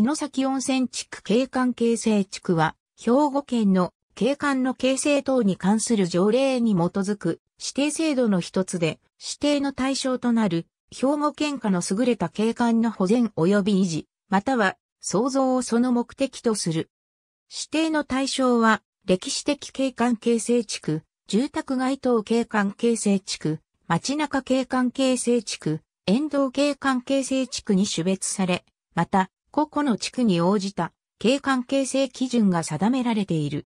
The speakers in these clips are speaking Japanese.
城崎温泉地区景観形成地区は、兵庫県の景観の形成等に関する条例に基づく指定制度の一つで、指定の対象となる兵庫県下の優れた景観の保全及び維持、または創造をその目的とする。指定の対象は、歴史的景観形成地区、住宅街等景観形成地区、街中景観形成地区、沿道景観形成地区に種別され、また、個々の地区に応じた景観形成基準が定められている。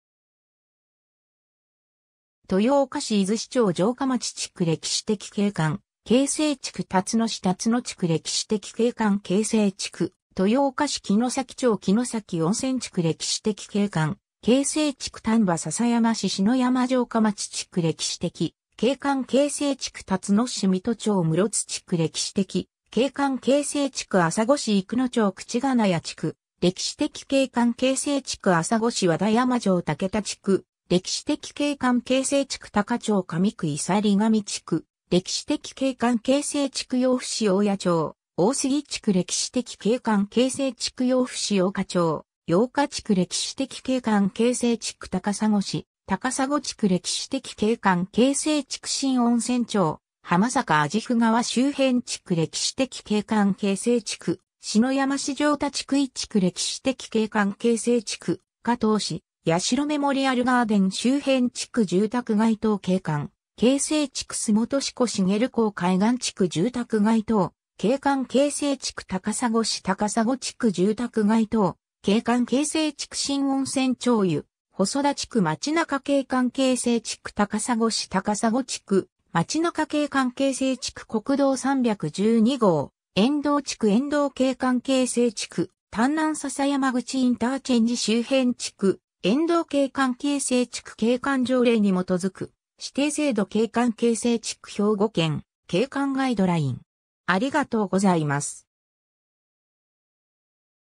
豊岡市伊豆市町城下町地区歴史的景観、形成地区辰野市辰野地区歴史的景観形成地区、豊岡市木崎町木崎温泉地区歴史的景観、形成地区丹波篠山市篠山城下町地区歴史的、景観形成地区辰野市水戸町室津地区歴史的、景観形成地区朝来市生野町口ヶ谷地区、歴史的景観形成地区朝来市和田山城武田地区、歴史的景観形成地区高町上区伊佐里上地区、歴史的景観形成地区洋府市大谷町、大杉地区歴史的景観形成地区洋府市大岡町、洋岡地区歴史的景観形成地区高砂市、高砂地区歴史的景観形成地区新温泉町、浜坂アジフ川周辺地区歴史的景観形成地区、篠山市城田地区一地区歴史的景観形成地区、加藤市、八代メモリアルガーデン周辺地区住宅街等景観、形成地区洲本市子茂港海岸地区住宅街等、景観形成地区高砂市高砂地区住宅街等、景観形成地区新温泉町湯、細田地区町中景観形成地区高砂市高砂地区、町の家系関係性地区国道312号、沿道地区沿道系関係性地区、丹南笹山口インターチェンジ周辺地区、沿道系関係性地区景観条例に基づく、指定制度景観形成地区兵庫県、景観ガイドライン。ありがとうございます。